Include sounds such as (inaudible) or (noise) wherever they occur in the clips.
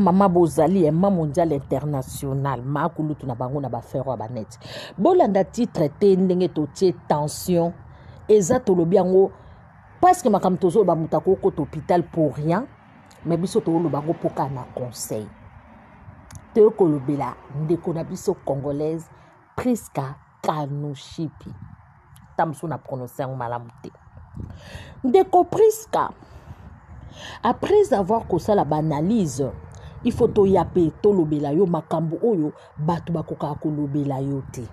mama bozali ema mondial international makulutu na bango na bafero ya baneti bolanda titre te ndenge totie tension eza tolobi yango parceke makambo tozoloba moto akokota hôpital pour rien me biso toloba yango mpo kaka na conseil toye kolobela ndeko na biso congolaise priska kanushipi ta mosu na prononce yango malamu te ndeko priska après avoir kosala baanalyse ifo toya mpe tolobela yo makambo oyo bato bakokaka kolobela yo te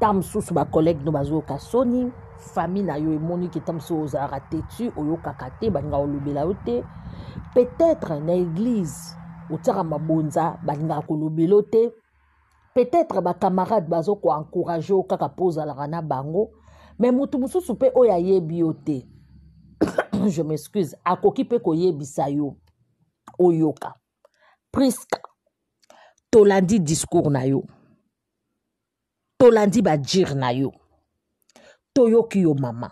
ta mosusu bacollege oh, no bazoyoka soni fami na yo emoni ke ta mosusu ozalaka tetu oyokaka te balingaka kolobela yo te peut-être na église otiaka mabonza balingaka kolobela oh, yo te peut-être bacamarade bazokoencourage yo oh, kaka mpo ozalaka na bango me motu mosusu mpe oyo ayebi yo te (coughs) je m'excuse akoki mpe koyebisa yo oyoka Priska, tolandi discours na yo. tolandi bajire na yo toyoki yo mama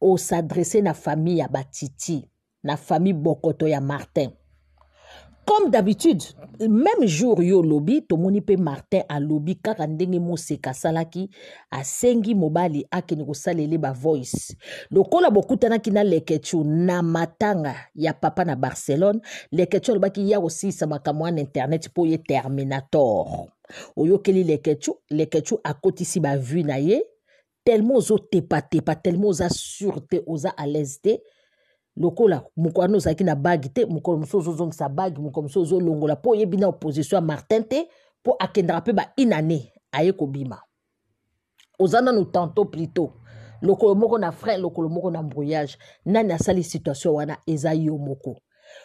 osadrese na famille ya batiti na famille bokoto ya martin comme d'habitude même jour yo olobi tomoni mpe martin alobi kaka ndenge moseka asalaki asengi mobali akende kosalela bavoice lokola bokutanaki na leketu na matanga ya papa na barcelone leketu alobaki ya kosilisa makambo wana internet mpo ye terminator oyokeli leketu leketu akotisi bavue na ye telema ozotepatepa telema oza sur te oza alaise te lokola moko wana ozalaki na bagi te mokolo mosusu ozozongisa bagi mokolo mosusu ozolongola mpo oyebi na opposition ya martin te mpo akendaka mpe ba une année aye kobima oza nano tanto plutot lokolo moko na frein lokolo moko na mbrouillage nani asali situation wana eza yo moko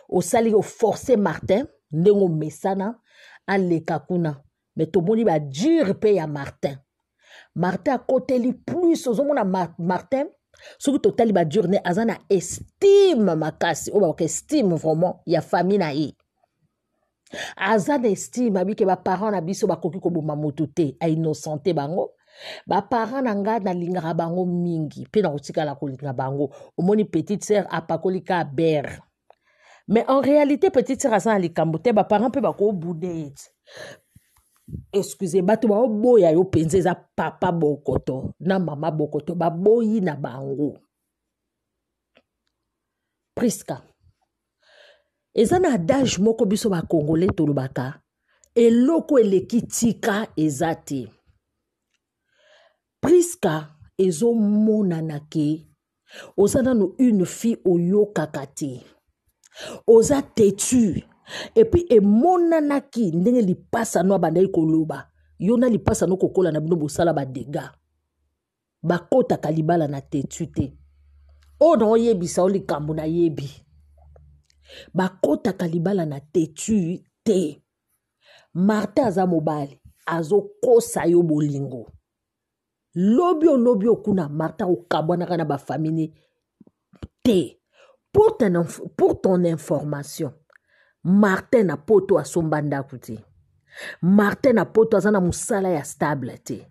osali oforce martin ndenge omesana aleka kuna me tomoni badure mpe ya martin martin akoteli plus ozomona martin soki totali badure ne aza na estime makasi oyo bakoka estime vraiment ya famille na ye aza na estime abi ke baparent na biso bakoki koboma moto te ainnocente bango baparent na nga nalingaka bango mingi mpe nakotikala kolinga bango omoni petite sœur apakoli ka bere mais en réalité petite sœur aza na likambo te baparent mpe bakobunda ye te excuse bato baoboya yo mpenza eza papa bokoto na mama bokoto baboyi na bango priska eza na adage moko biso bakongole tolobaka eloko eleki tika eza te priska ezomonana ke oza nano une fille oyokaka te oza tetu epuis emonanaki ndenge lipasa no abandaki koloba yo na lipasa no kokola na bino bosala badega bakɔtaka libala na tetu te oyo oh na oyebisa o likambo nayebi bakɔtaka libala na tetu te martin aza mobali azokosa yo bolingo lobi olobi okuna martin okabwanaka na bafamine te pour ton, pour ton information martin na poto asomba ndako te martin na poto aza na mosala ya stable te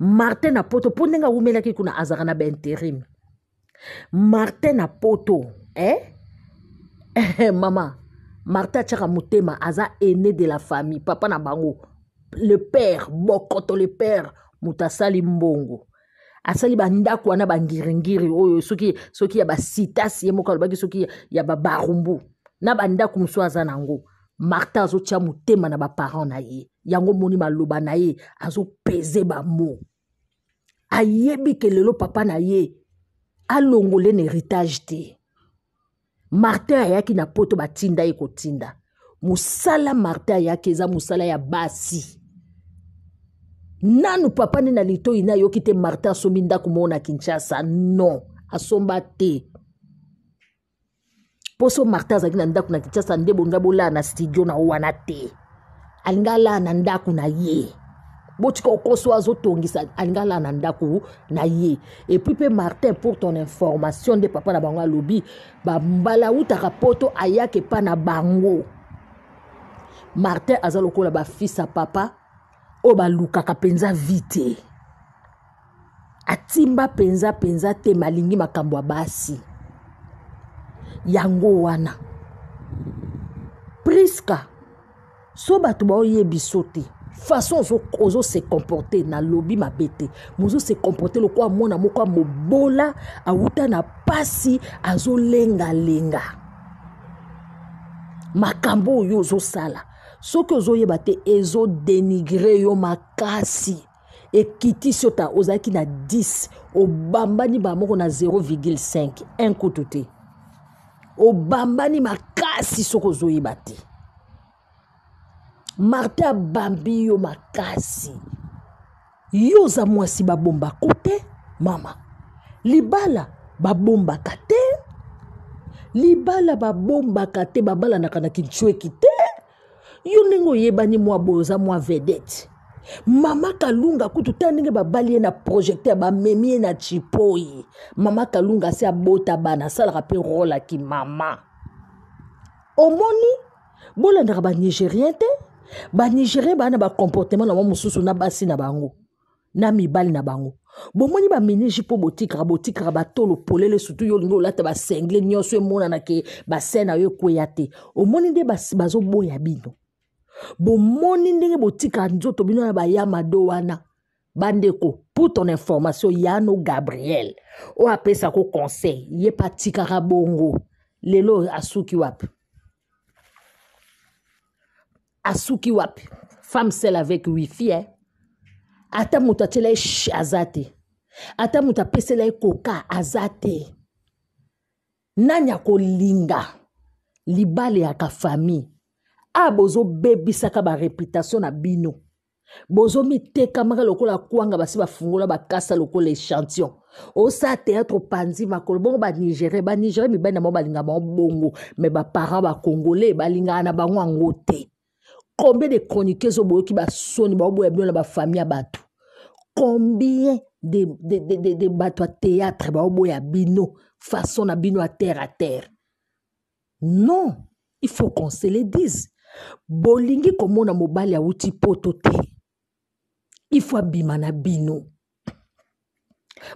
martin na poto mpo ndenge awumelaki kuna azalaka na bainterim martin na poto eh? Eh, eh? mama martin atiaka motema aza aine de la famille papa na bango le père bokoto le père moto asali mbongo asali bandako wana bangiringiri oyo soki soki ya basitasi ye moko alobaki soki ya babarumbu na bandako mosusu aza nango martin azotia motema na baparent na ye yango moni maloba na ye azopeze bamo ayebi ke lelo papa na ye alongole na héritage te martin ayaki na poto batinda ye kotinda mosala martin ayaki eza mosala ya basi nanu papa nde na litoi na ayoki te martin asombi ndako moko na kinshasa non asomba te poso martin azalaki na ndako na kinshasa nde bolinga bolaa na studio na o wana te alingi alaa na ndako na ye botika okoso azotongisa alingi alaa na ndako na ye epuis mpe martin pour ton information nde papa na bango alobi bambala awutaka poto ayaki epa na bango martin aza lokola bafisi ya papa oyo balukaka mpenza vi te atimba mpenza mpenza te malingi makambo ya basi yango wana priska so bato baoye biso te façon ozose comporte nalobi mabe te mozose comporte lokola mwana moko ya mobola awuta na pasi azolengalenga makambo oyo ozosala soki ozoyeba te ezodenigre yo makasi ekitisi yo ta ozalaki na 10 obambani bamoko na 0,5 un kutu te obambani makasi soki ozoyeba te martin abambi yo makasi yo oza mwasi babombako te mama libala babombaka te libala babombaka te babalanaka na kinchweki te yo ndenge oyebani mwa boye oza mwa vedete mama kalunga kutu ta ndenge babali ye na projecteur bamemi ye na cipoi mama kalunga asi abota bana asalaka mpe role aki mama omoni bolandaka banigérien te banigérien baa na bacomportement na mwa mosusu na basi na bango na mibali na bango bomoni baminiji mpo botikaka botikaka batolo polele sutu yo olingi olata basengle nyonso emonana ke base na yo ekweya te omoni nde bazoboya bino bomoni ndenge botika nzoto bino na baya mado wana bandeko pour ton information yano gabriel oyo apesaka conseil ye mpe atikaka bongo lelo asuki wapi asuki wapi femme sel avec wifi eh? ata moto atiela ye sh aza te ata moto apesela ye koka aza te nani akolinga libale yaka famille a ah, bozobebisaka bareputation na bino bozomitekama lokola kwanga basi bafungola bakasa lokola échantillon osala théâtre panzi makolo bongo banigérien banigérien mibali na bango balingaka bango bongo me baparent bacongolais balingaka na bango yango te combien de chroniqueuse oboyoki basoni baoboya bino na bafamille ya bato combien de, de, de, de, de bato ya théâtre baoboya bino façon na bino ya terre à terre non il faut qu'on se le dise bolingi komona mobali awuti poto te ifo abima na bino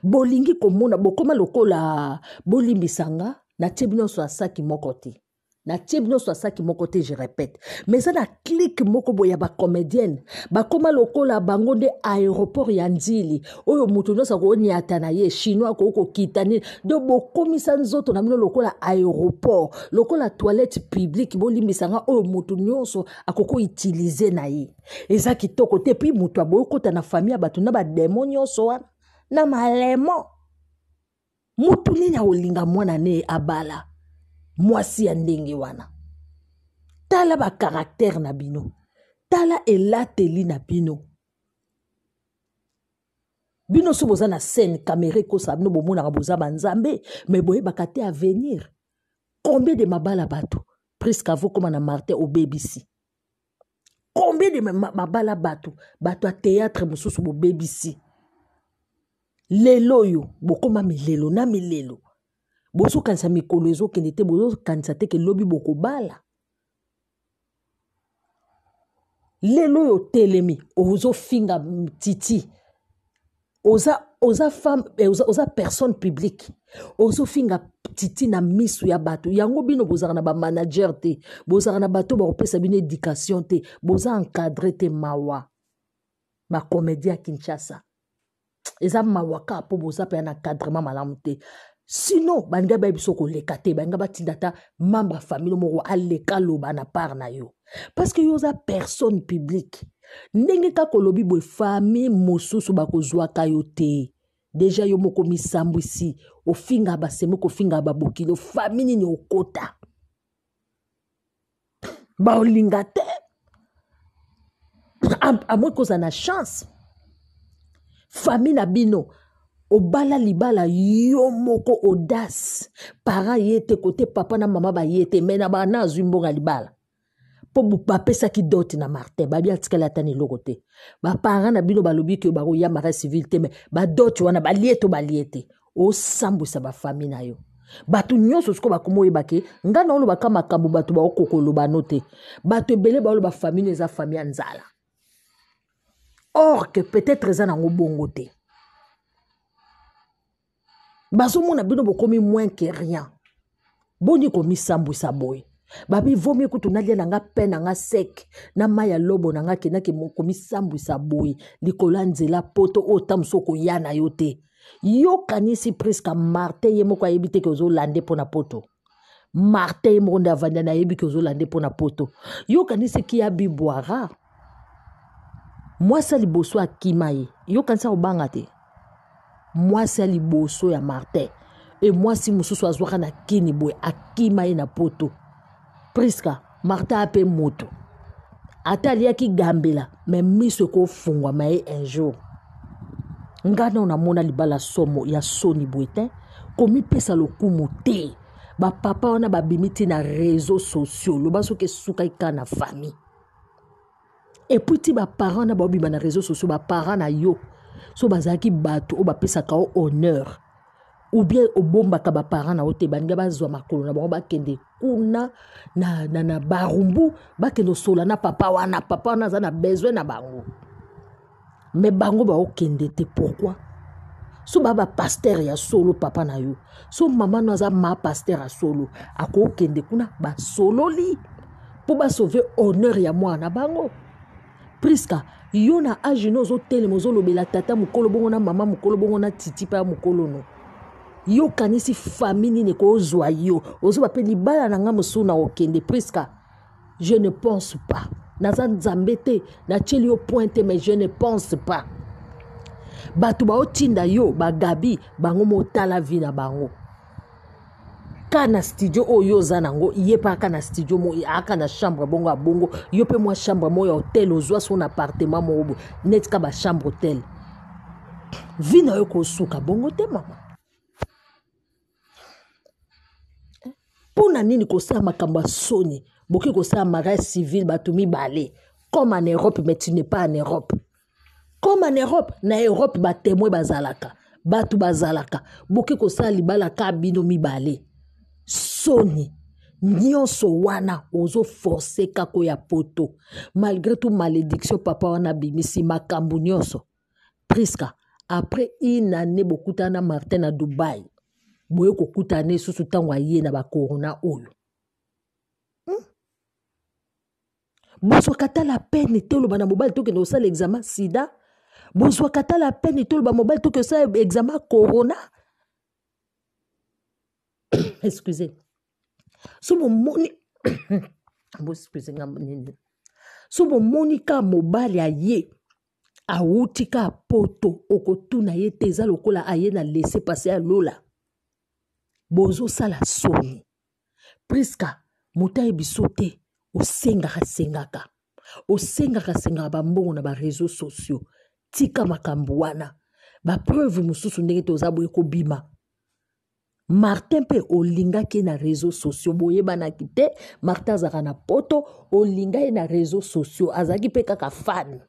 bolingi komona bokoma lokola bolimbisanga natie bino nyonso ya saki moko te natie nyonso asaki moko te je répète mais eza na clike moko boye ya bacomédienne bakóma lokola bango nde aéroport ya ndili oyo moto nyonso akooniata na ye chinois akokokita nini do bokomisa nzoto na bino lokola aéroport lokola toilette publique bolimbisanga oyo moto nyonso akokoutilize na ye eza kitoko te puis moto aboyi okɔta na famille ya bato na bademo nyonso wana na malemo motu nini aolinga mwana ne ye abala mwasi ya ndenge wana tala bakaraktere na bino tala elateli na bino bino so boza na scène caméra ekosa bino bomonaka boza banzambe me boyebaka te avenir combien de mabala bato presque avo koma na martin obebisi combien de mabala bato bato ya théâtre mosusu bobebisi lelo oyo bokoma milelo na milelo bozokanisa mikolo ezokende te bozokanisa teke lobi bokobala lelo oyo otelemi ozofinga titi oza, oza, femme, eh, oza, oza personne publique ozofinga titi na miso ya bato yango bino bozalaka na bamanager te bozalaka na bato bakopesa bino éducation te boza encadre te mawa bacomédie ya kinshasa eza mawa kaka mpo boza mpe ya na cadrement malamu te sino baninga bayebi so koleka te baninga batinda ata membre ya famile moko aleka aloba na part na yo parceke yo oza personne publique ndenge kaka olobi boye famille mosusu bakozwaka yo te deja yo moko misambo isi ofinga basemi kofinga babokili ofami nini okota baolinga te amoi kozala na chance fami na bino obala libala yo moko audace para ye te kote papa na mama baye te me na bana azwi mbonga libala mpo bapesaki dote na martin babi atikali ata na eloko te baparan na bino balobi ke bakoya mara civil te me badote wana balie to balie te osambwisa bafami na yo bato nyonso sikoyo bakoma oyeba ke ngai na olobaka makambo bato baokoka olobano te bato ebele baoloba fami no eza fami ya nzala or ke peut-être eza nango bongo te bazomona bino bokomi moins que rien boni komisambwisa boye babivomi kutu nalia na nga pe na nga sek na mai ya lobo na nga kendaki komisambwisa boye likolo ya nzela poto oyo ta mosu okoya na yo te yokanisi preske martin ye moko ayebi teke ozolande mpo na poto martin ye moko nde avandi na ayebi ke ozolande mpo na poto yokanisi ki abi bwara mwasi ya liboso akima ye yokanisi akobanga te mwasi ya liboso ya martin e mwasi mosusu azwaka na kini boye akima ye na poto priska martin ape moto ata aliaki gambela me miso ekofungwama ye un jour ngai nao namona libala somo ya soni boye te komipesa lokumu te bapapa wana babimi ti na réseau sociaux loba soki esukaki kaka na famille epui ti baparent wana baobima na réseau sociaux baparent na yo so bazalaki bato oyo bapesaka o honneur ou bien obombaka baparent na yo te baninga bazwa makolo na bango bakende kuna na, na, na barumbu bakende osola na papa wana papa wana aza na besoin na bango me bango baokende te pourkui so baa bapaster ya solo papa na yo so mama no aza ma paster ya solo akokende kuna basololi mpo basauve honneur ya mwana na bango priska yo na age no ozotelema ozolobela tata mokolo bongo na mama mokolo bongo na titi mpe ya mokolo no yo okanisi fami nini kozwa yo ozoba mpe libala na ngai mosusu na okende priska je ne pense pas naza nzambe te natieli yo point te mais je ne pense pas bato baotinda yo bagabi bango motala vi na bango ka na studio oyo oza nango ye mpe aka na studio mo aka na chambre bongo abongo yo mpe mwa chambre moko ya hotel ozwa so na appartement moko boye neti ka bachambre hotel vi na yo kosuka bongo te mama mpona nini kosala makambo ya soni boki kosala mariage civile bato mibale comme en europe mais tu n'es pas en europe comme en europe na europe batemoin bazalaka bato bazalaka boki kosala libala ka bino mibale soni nyonso wana ozoforce kako ya poto malgré tout malédiction papa wana abimisi makambo nyonso priska après une année bokutana martin na dubai boye kokutana esusu ntango aye na bakorona oyo hmm? bozwaka tala pene te oloba na mobali tokende kosala examen sida bozwaka tala pene te oloba mobali tokende kosala examen corona (coughs) excusez so bomoni (coughs) boexcuse nga nini so bomoni ka mobali aye awuti ka poto okotuna ye te eza lokola aye na lese pase alola bozosala soni priska moto ayebi so te osengaka sengaka osengaka sengaka bambongo na bareseau sociaux tika makambo wana bapreuve mosusu ndenge te oza boye kobima martin mpe olingaki ye na réseau sociaux boyebanaki te martin azalaka na poto olinga ye na réseau sociaux azalaki mpe kaka fan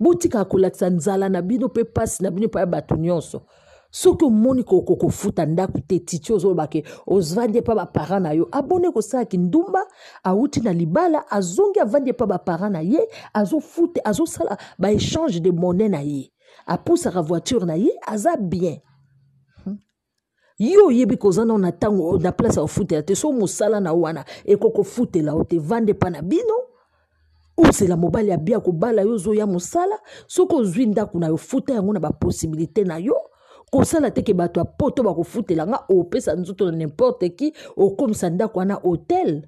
botika kolakisa nzala na bino mpe mpasi na bino epai ya bato nyonso soki omoni koko kofuta ndako te titi ozoloba ke ovandi epa baparent na yo abone kosalaki ndumba awuti na libala azongi avandi epa baparent na ye azofute azosala baéchange de monnaie na ye apusaka voiture na ye aza bien yo oyebi koza nao na ntango na place ya kofutela te so mosala na wana ekokofutela o te vande mpa na bino ozela mobali abia kobala yo ozoya mosala soki ozwi ndako na yo futa yango na baposibilité na yo kosala teke bato ya poto bakofutela nga opesa nzoto na nimporte ki okomisa ndako wana hotel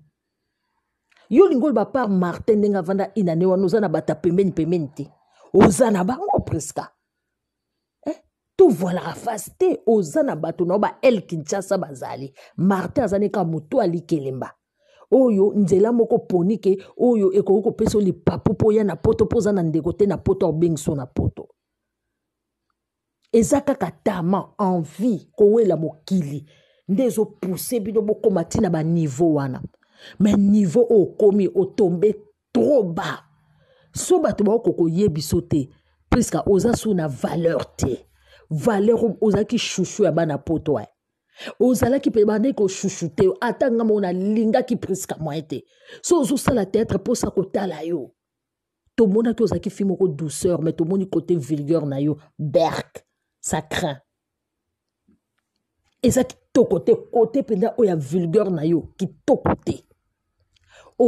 yo lingi oloba par martin ndenge avanda inane wana oza na bato ya pembeni pembeni te oza na bango preska tovalaka fasi te oza na bato na yo bael kinshasa bazali martin aza neka motu alikelemba oyo nzela moko ponike oyo ekoki kopesa yo lipapu mpo oya na poto mpo oza na ndeko te na poto aobengiso na poto eza kaka tama envie kowela mokili nde ezopuse bino bokóma ntina baniveau wana me niveau oyo okómi otombe tro ba so bato bakokokoyebiso te puiske oza su na valeur te valero ozalaki shushu ya bana poto e ozalaki mpe bandeki koshushu te ata ngambo oyo nalingaki priska mwaye te so ozosala teatre mposa kotala yo tomonaki ozalaki fi moko douceur mais tomoni côté vulgaire na yo berk ça craint eza kitoko te kote mpenza oyo ya vulgaire na yo kitoko te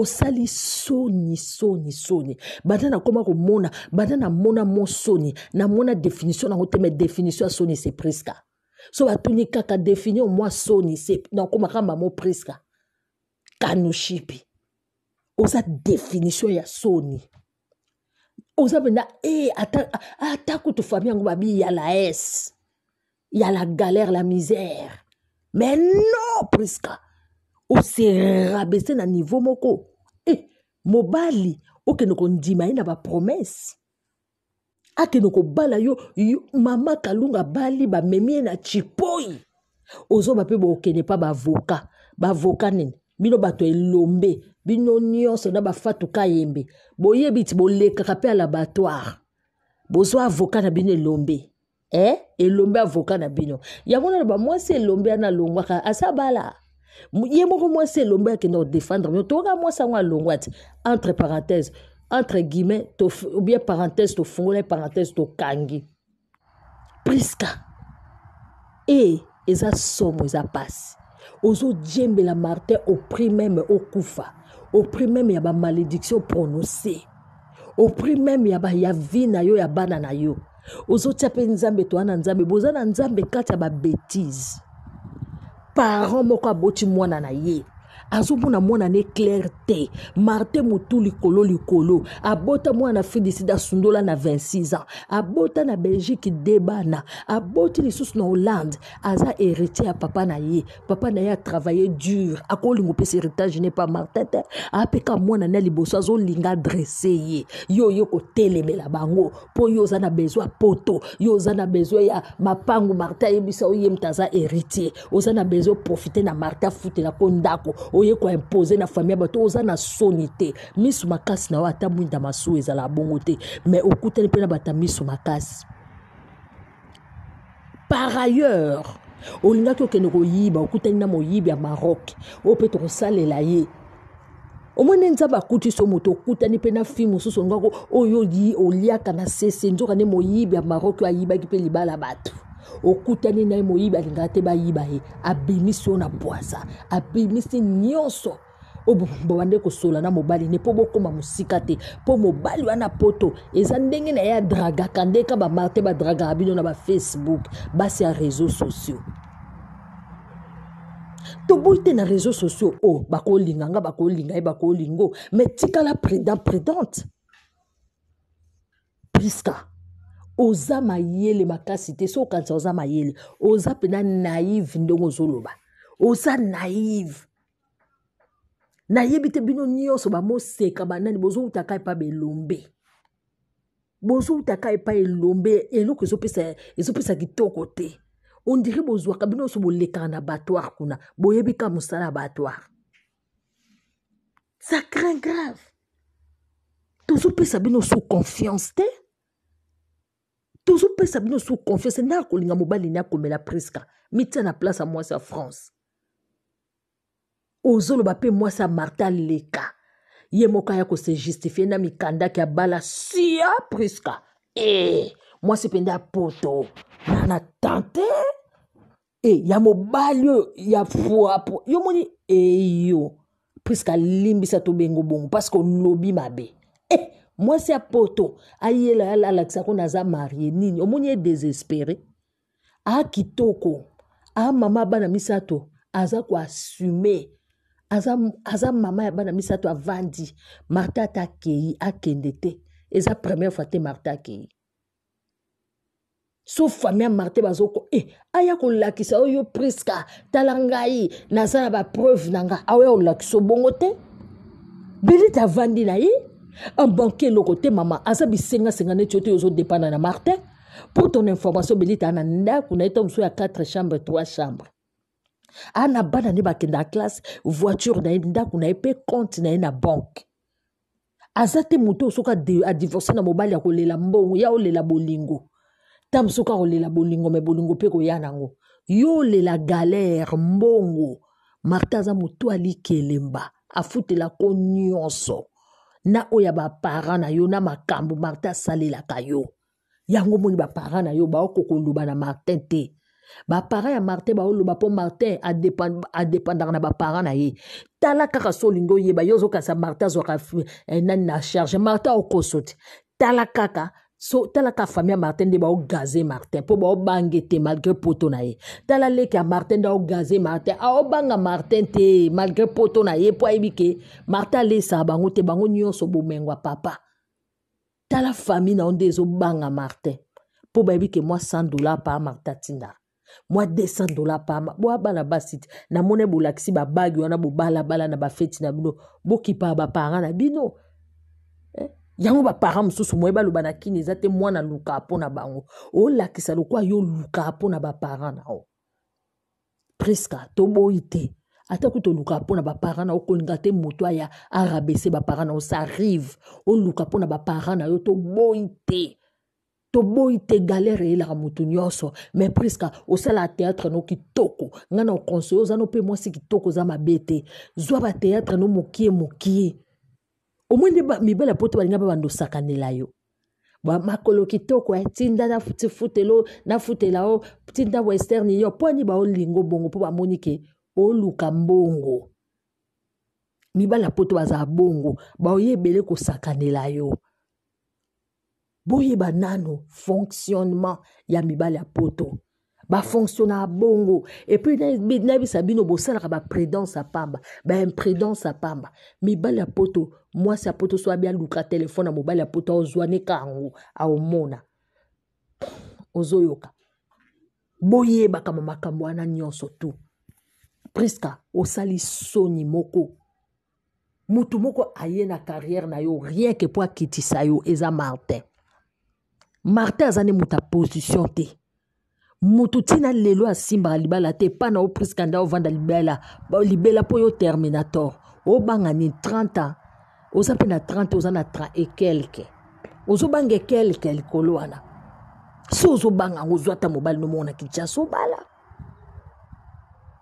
osali soni soni soni banda nakóma komona banda namona mo soni namona définition nango te me définition ya soni c'est presque so batuni kaka définir mwa soni nakómaka mamo presque kanoshipi oza définition ya soni oza mpena e eh, ata kutu fami yango babi ya la ese ya la galère la misère mais non presque oserabese na nivo moko e mobali okende kondima ye na bapromese akende kobala yo, yo mama kalunga bali bamemi ye na chipoi ozoba mpe bokende mpa bavoka bavoka nini bino bato elombe bino nyonso na bafatuka yembe boyebi ti bolekaka mpe alabatoire bozwa avoka na bino elombe eh? elombe avoka na bino yango nano bamwasi elombe ana alongwaka asa bala ye moko mwasi elombe akende kodefendre me toyoka mwasi yango alongwa ati entre parenthèse entre guillemets ou bien parenthèse tofungola parenthèse tokangi priska e eza somo eza mpasi ozodiembela martin opri meme okufa opri meme ya bamalédiction prononce opri meme ya, ya vi na yo ya bana na yo ozotia mpe nzambe toa na nzambe boza na nzambe kati ya babétise parent moko aboti mwana na ye azomona mwana ne claire te marte motu likolo likolo abota mwana afrique du sud asundola na 26 ans abota na belgique debana aboti lisusu na hollande aza héritier ya papa na ye papa na ye atravaille dur akolinga opesa héritage ne pa martin te apeka mwana ne ya liboso azolinga adrese ye yo oyo kotelemela bango mpo yo oza na bezwi ya poto yo oza na bezwi ya mapangu martin ayebisa oye moto aza héritier oza na bezwi oprofite na martin afutela mpo ndako oye koimpose na fami ya bato oza na soni te miso makasi na yo ata mwinda masuwa ezala bongo te me okutani mpe na bato ya miso makasi par ailleurs olingaki okende koyiba okutani na moyibi ya maroc oyo mpe tokosalela ye omwene nzambe akuti so moto okutani mpe na fi mosusu olingako oyo oliaka na sese nzoka nde moyibi ya maroc oyo ayibaki mpe libala bato okutani na ye moyibi alingaka te bayiba ye abimisi yo na bwaza abimisi nyonso oyo bobande kosola na mobali ne mpo bokóma mosika te mpo mobali wana poto eza ndenge na ye adragaka ndeka bamarte badragaka bino na bafacebook basi ya réseau sociaux toboyi te na réseau sociaux o oh, bakolinga nga bakolinga ye bakolingo me tikala prudent prudente priska oza mayele makasi te so okanisa oza mayele oza mpena naive ndenge ozoloba oza naive nayebi te bino nyonso bamoseka banani bozowutaka epa belombe bozowutaka epa elombe eloko ezopesa kitoko te ondiri bozwaka bino nyonso bolekaka na batoir kuna boyebi ka mosala ya batoir ça craint grave tozopesa bino so confiance te tozopesa bino su confiance nda kolinga mobali ne akomela priska mitia na place ya mwasi ya france ozoloba mpe mwasi ya martin leka ye moko aya kose justifie na mikandaki ya bala sia priska e mwasi mpe nde ya poto nana tante e ya mobali oyo ya poapo yo moni eyo eh, priska alimbisa tobengo bongo parceke olobi mabe e eh, mwasi apoto ayela alalakisa kuna aza marie nini omoni edesespere akitoko amama bana misato aza koasume aza, aza mama ya bana misato avandi marta ata akei akende te eza première fois te marta akei so fami ya martin bazoko e eh, aya kolakisa oyo priska tala ngai naza na bapreuve na nga aoya kolakisa obongo te belite avandi na ye un banquier loko te mama aza bisengasenga neti oyo te ozodepanda na martin pour ton information beli taa na ndako na ye ta mosu ya 4 chambre 3 chambre aa na bana nde bakenda classe voiture na ye ndako na ye mpe compte na ye na banke aza te moto oyo soki adivorce na mobali ya kolela mbongo ya olela bolingo ta mosuka kolela bolingo me bolingo mpe koya nango yo olela galere mbongo martin aza moto alikelemba afutela ko nyonso na oyo ya bapara na yo na makambo martin asalelaka yo yango moni bapara na yo baokokoloba na martin te bapara ya martin baoloba mpo martin adepandaka na bapara na ye tala kaka so olingi oyeba yo ozokanisa martin azwaka eh, nani na charge martin aokoso te tala kaka so tala ka famia martin nde bao gaze martin mpo baobange te malgré poto na ye tala leke ya martin nde aogaze martin aobanga martin te malgré poto na ye mpo ayebi ke martin alesa bango te bango nyonso bomengwa papa tala fami na yo nde ezobanga martin mpo bayebi ke mwa 100 dola pa martin atindaka mwa 200 dola pama boya bana basi te namoni bolakisi babagi wana bobalabala na bafeti na bino bokipa baparan na bino eh? yango baparent mosusu moye baloba na kini eza te mwana luka mpo na bango olakisa lokwa yo luka mpo na baparent na yo priska toboyi te ata kuta oluka mpo na baparent na yo kolinga te moto aya arabese baparent na yo sa arrive oluka mpo na baparent na yo toboyi te toboyi te galere eyelaka motu nyonso mais priska osala théâtre no kitoko ngai na okonsole oza no mpe mwasi kitoko oza mabe te zwa batéâtre no mokie mokie omwende mibale po to balinga babandosakanela yo bamakolo kitoko tinda nafutelo nafutela o oh. tinda western yo mpo ani baolingo oh, bongo mpo bamoni ke oluka oh, mbongo mibala po to bazala bongo baoyebele kosakanela yo boyeba nano fonctionnement ya mibale ya poto bafonctionne ya bongo epuis nayebisa bino bosalaka baprédance ya pamba baimprédance ya pamba mibali ya poto mwasi ya poto so abi aluka telefone ya mobali ya poto aozwanika yango aomona ozoyoka boyebaka ma makambo wana nyonso tu priska osali soni moko motu moko aye na carrière na yo rien ke mpo akitisa yo eza martin martin aza ne moto ya position te moto ntina lelo asimbaka libala te mpa na opriskanda ovanda libela libela mpo yo terminator obanga nini 30 ans oza mpe na 30 oza na 30 e quelque ozobanga ekelke likolo wana so ozobanga yango ozwa ata mobali nomona kinshasa obala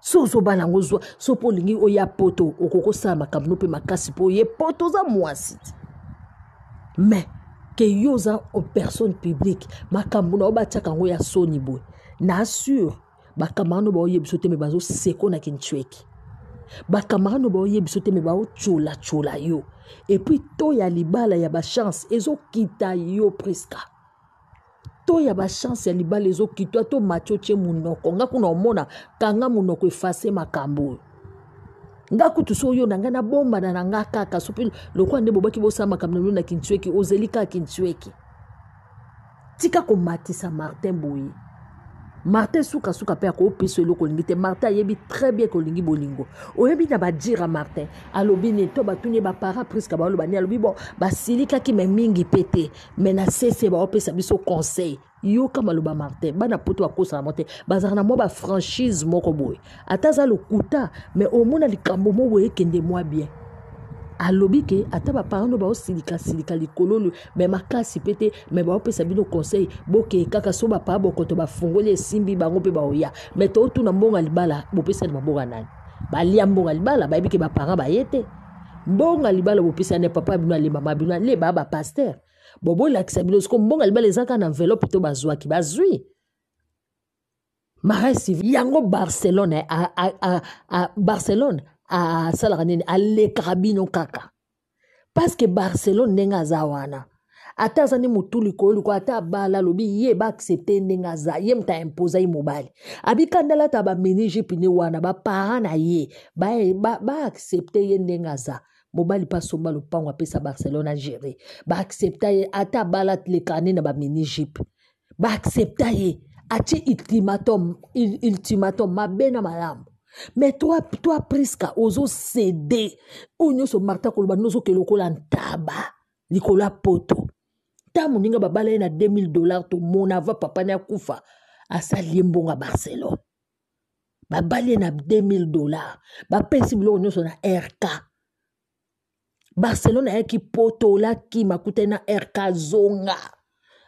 so ozobala yango ozwa so mpo olingi oya poto okoki osala makambo no mpe makasi mpo oye poto oza mwasi ti me ke yo oza personne publique makambo na oyo batiaka yango ya soni boye nassure bakamarade oyo baoyebisa te me bazoseko na kinchweki bakamarade oyo baoyebisa te me baotyolatyola yo epui to ya libala ya bachance ezokita yo preska to ya bachance ya libala ezokita to matio tie monoko nga kuna omona kanga monoko efase makambo oyo nga kutu so oyo na ngai nabombana na nga kaka soki lokola nde bobaki bosala makambo na bino na kintiweki ozeli kaka kintiweki tika komatisa martin boye martin sukasuka mpe akoopesa eloko olingi te martin ayebi très bien kolingi bolingo oyebi na badira martin alobi nini to batuni ye bapara priske baloba nini alobi bon basilikaki me mingi mpe te me na sese baopesa biso conseil yoka maloba martin bana poto bakosala mo te bazalaka na mwa bafranchise moko boye ata aza lokuta me omona likambo mo boye ekende mwa bien alobi ke ata baparent no baosilikasilikali likolo nu me makasi mpe te me baopesa bino conseil bokee kaka so bapaa bokoto bafungoli esimbi bango mpe baoya me tootuna mbongo ya libala bopesani mabongo ya nani balia mbongo ya libala bayebi ke baparent baye te mbongo ya libala bopesani papa bino ale mama bino ale baa bapaster bobolakisa bino siko mbongo ya libala eza kaka na enveloppe to bazwaki bazwi marais yango barcelone a, a, a, a, barcelone asalaka nini alekaka bino kaka parceke barcelone ndenge aza wana ata aza nde motu likolo likolo ata abala alobi ye baaccepte ndenge aza ye moto aimposa ye mobali abikandala ata bamenige pine wana bapara na ye baaccepte ba, ba ye ndenge aza mobali mpe asomba lopango apesa barcelone agere baaccepta ye ata abala lekane na bamenigip baaccepta ye atie ultimatum, ultimatum mabe na malamu me to, to apriska ozosede oyo nyonso martin koloba nozoke lokola ntaba likolo ya poto ta moninga babala ye na 2000 dollar tomona ava papani akufa asali ye mbongo ya barcelone babali ye na 2000 dollar bapesi biloko nyonso na rk barcelone ayaki poto olaki makutai na rk zonga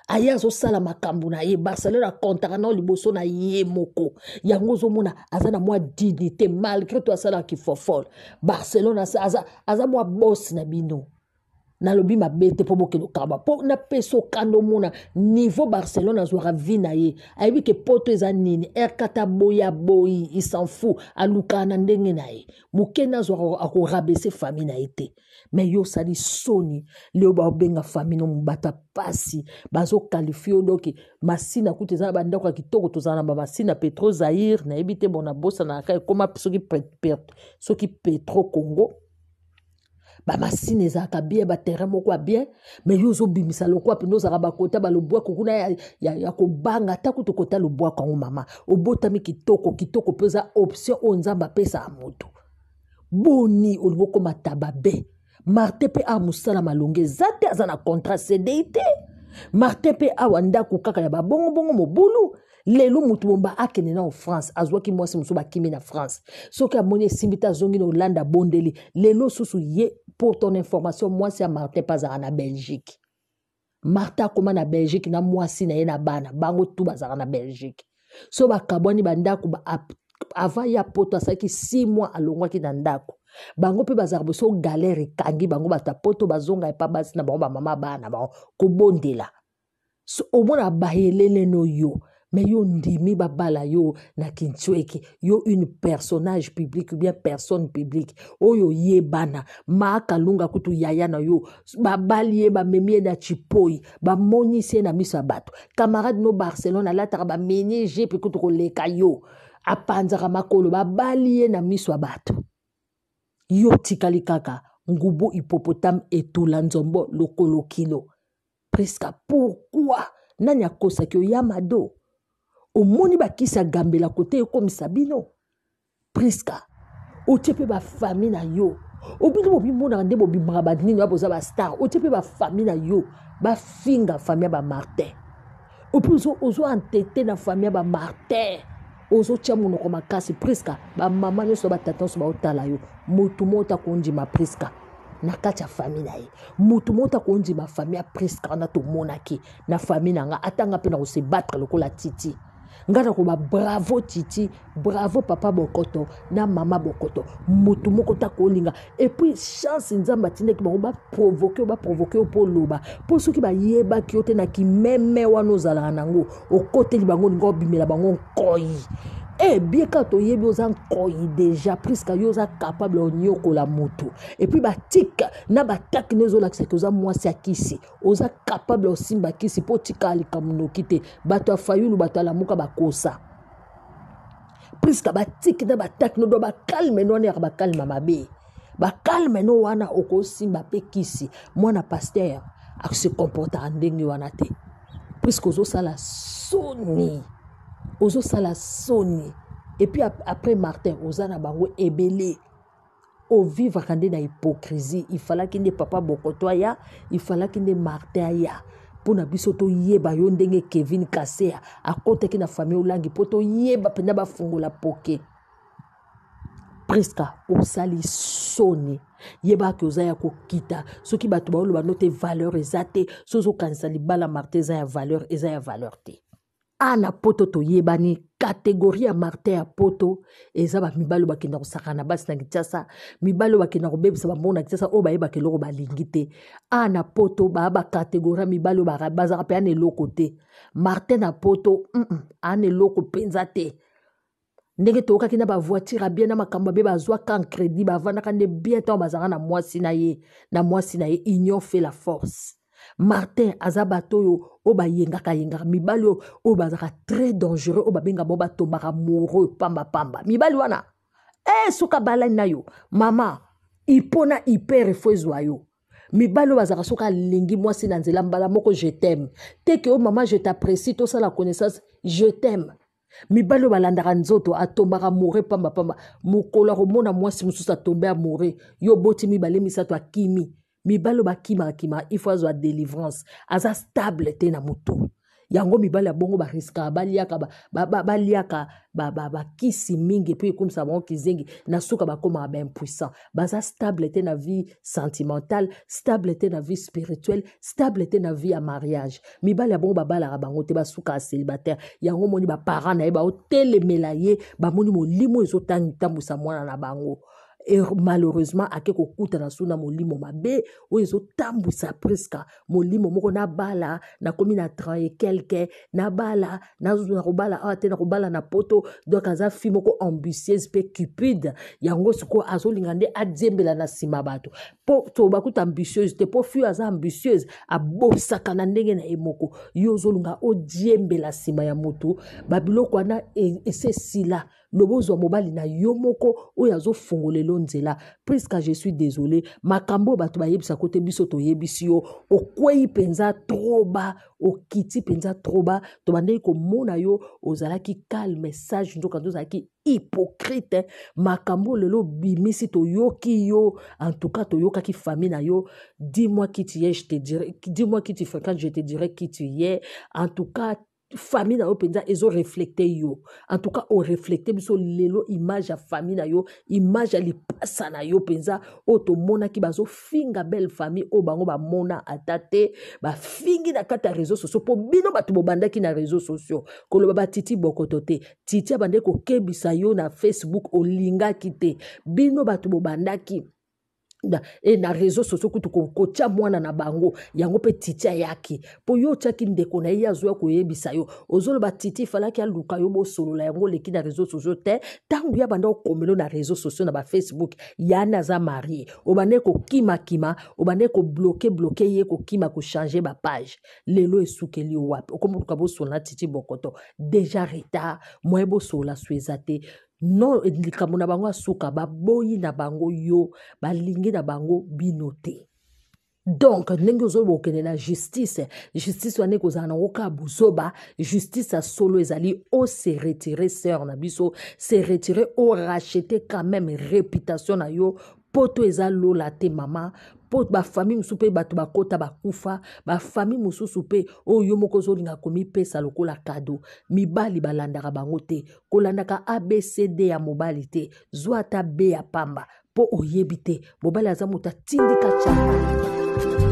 aye azosala makambo na ye barcelone akontaka nao liboso na ye moko yango ozomona aza na mwa dignité malgré to asalaka kifofole barcelone aza, aza, aza mwa bosi na bino nalobi mabe te mpo bokende okaba mpo napesa okanda omona niveau barcelone azwaka vi na ye ayebi ke poto eza nini r kata boya boyi isanfu alukaka na ndenge na ye mokende azwaka akorabese fami na ye te me yo osali soni leo babenga fami no bato apasi bazokalifie yo donke masina kuta eza na bandako ya kitoko tozala na bamasina petro zair nayebi te bon nabosanaka ekóma soki petro congo bamasine ezalaka bien baterrain moko ya bien me yo ozobimisa lokwapi nozalaka bakota balobwako kuna ya, ya, ya kobanga ata kutu kota lobwako yango mama obotami kitoko kitoko mpe eza option oyo nzambe apesaka moto boni olingi okoma tababe martin mpe awa mosala malonge eza te aza na contrat cdi te martin mpe awa ndako kaka ya babongobongo mobulu lelo moto bomba akende na france azwaki mwasi mosusu bakimi na france soki amoni esimbi te azongi na olanda abondeli lelo susu ye pour ton information mwasi ya martin mpe azalaka na belgique martin akoma na belgique na mwasi na ye na bana bango tu bazalaka na belgique so bakabwani bandako ba avant ya poto asalaki si mois alongwaki na ndako bango mpe bazalaka boso galere ekangi bango bato apoto bazonga epa basi na bango bamama bana bango kobondela so omona bayelelene oyo hiyo ndimiba bala yo na kinchweke yo une personnage public ou bien personne publique oyo yebana maakalunga kutu yaya na yo babali ye bamemi ye na cipoi bamonisi ye na miso ya bato camarade no barcelone alataka bameni jepe kutu koleka yo apanzaka makolo babali ye na miso ya bato yo tikali kaka ngubu hippopotame etula nzombo lokolo kilo priska pourkui nani akosaki oya mado omoni bakisi ya gambelako te ekomisa bino priska otie mpe bafami na yo obino bobimonaka nde bobimaka banini ya boza bastar otie mpe bafami na yo bafinga fami ya bamartin opui ozoentete na fami ya bamartin ozotia monoko makasi priska bamama nyonso batata nyonso baotala yo motu mo ota kondima priska na kati ya fami na ye motu mo ota kondima fami ya priska wana tomonaki na fami na nga atanga mpe na kose battre lokola titi nga na koloba bravo titi bravo papa bokoto na mama bokoto motu moko ta kolinga epuis chance nzambe atindaki bango baprovoke oyo baprovoke oyo mpo oloba mpo soki bayebaki yo te na kimeme wana ozalaka nango okoteli bango olinga obimela bango nkoi ebie eh, kaka toyebi oza nkoyi deja priske yo oza kapable oniokola motu epui batike na batake nde ezolakisaki oza mwasi ya kisi oza kapable osimba kisi mpo tika likambo noki te bato ya fayulu bato alamuka bakosa priske batiki na batake nodo bakalme nde wana yaka bakalma mabe bakalme no wana okosimba mpe kisi mwana paster akosi komportaka ndenge wana te priske ozosala soni mm. ozosala soni epuis après martin oza na bango ebele ovivraka oh, nde na hypocrisie ifalaki nde papa bokoto aya ifalaki nde martin aya mpo na biso toyeba yo ndenge kevin kaseya akɔtaki na famille olangi mpo toyeba mpenza bafungola poke preska osali soni yebaki oza ya kokita soki bato baoloba no te valeur eza te so ozokanisa libala martin eza ya valeur eza ya valeur te ala poto toyebani kategori ya martin ya poto eza bamibali oyo bakenda kosaka na basi na kinshasa mibali oyo bakenda kobebisa bambongo na kinshasa oyo bayebaka eloko balingi te a na poto baya bakategori ya mibali oyo bazaka mpe ana eloko te martin na poto mm ana eloko mpenza te ndenge toyokaki na bavoitire abie na makambo abie bazwaka en crédit bavandaka nde bien ntango bazalaka na mwasi na ye na mwasi na ye union fait la force martin aza bato oyo oyo bayengaka yengaka mibali oyo oyo bazalaka très dangereux oyo babengaka bao batombaka moreux pambapamba mibali wana e soki abalani na yo mama ipona ipere fo ezwa yo mibali oyo bazalaka soki alingi mwasi na nzela mbala moko je teme teke oyo oh, mama je tapprécie tosala connaissance je teme mibali oyo balandaka nzoto atombaka more pambapamba mokolo akomona mwasi mosusu atombe amore yo boti mibale misato akimi mibali oyo bakimakima ifo azwa délivrance aza stable te na motu yango mibali ya bongo bariskaka baliaka baliaka bakisi mingi mpo ekomisa bango kizengi na suka bakomaka baimpuissant baza stable te na vie sentimentale stable te na vie spirituelle stable te na vie ya mariage mibali ya bongo babalaka bango te basukaka célibataire yango moni baparent na ye baotelemela ye bamoni molimo ezotambusa mwana na bango malheureusement ake kokutana so na molimo mabe oyo ezotambwisa preske molimo moko nabala nakomi na tran e quelque nabala nakobala awa te nakobala na poto donk aza fi moko ambitieuse mpe cupide yango sikoyo azolinga nde adiembela na nsima bato mpo tobakuta ambitieuse te mpo fi oyo aza ambitieuse abosaka na ndenge na ye moko yo ozolunga odiembela nsima ya motu babiloko wana esesila e, e lobozwa mobali na yo moko oyo azofungolelo nzela priske je suis désolé makambo oyo bato bayebisaka te biso toyebisi yo okwei mpenza troba okiti mpenza troba tobandeki komona yo ozalaki calme sage nzoka nde ozalaki hypocrite makambo lelo bimisi toyoki yo en tout cas toyokaki famille na yo dis-moi qui tu es je te dirai dis-moi qui tu fréquentes je te dirai qui tu es en tout cas famille na yo mpenza ezoreflekte yo en tout cas oreflekte biso lelo image ya famille na yo image ya lipasa na yo mpenza oyo tomonaki bazofinga belle famille oyo bango bamona ata te bafingi na kati ya réseau sociaux mpo bino bato bobandaki na réseau sociaux koloba batiti bokoto te titi abandaki kokebisa yo na facebook olingaki te bino bato bobandaki na e eh, na réseau sociaux kutu kotia mwana na bango yango mpe titi ayaki mpo yo otiaki ndeko na ye ye azwya koyebisa yo ozoloba titi efalaki aluka yo bosolola yango oleki na réseau sociaux te ntango ya banda okomelo na réseau sociaux na bafacebook yani aza marie obandai kokimakima obandai kobloke bloke ye kokima kochange bapage lelo esukeli wapi okomoluka bosolola titi bokoto déjà retard moye bosolola so eza te no na bango suka baboyi na bango yo balingi na bango bino te donk ndenge ozoyeba na justice justice wana ekozala nango kaka justice ya solo ezali o se retire sœur na biso se retire racheter quand même réputation na yo poto eza lola te mama po bafami mosusu mpe bato bakɔta bakufa bafami mosusu mpe oyo yo moko ozolinga komipesa lokola kado mibali balandaka bango te kolandaka abcd ya mobali te zwa ata b ya pamba mpo oyebi te mobali aza moto atindika caa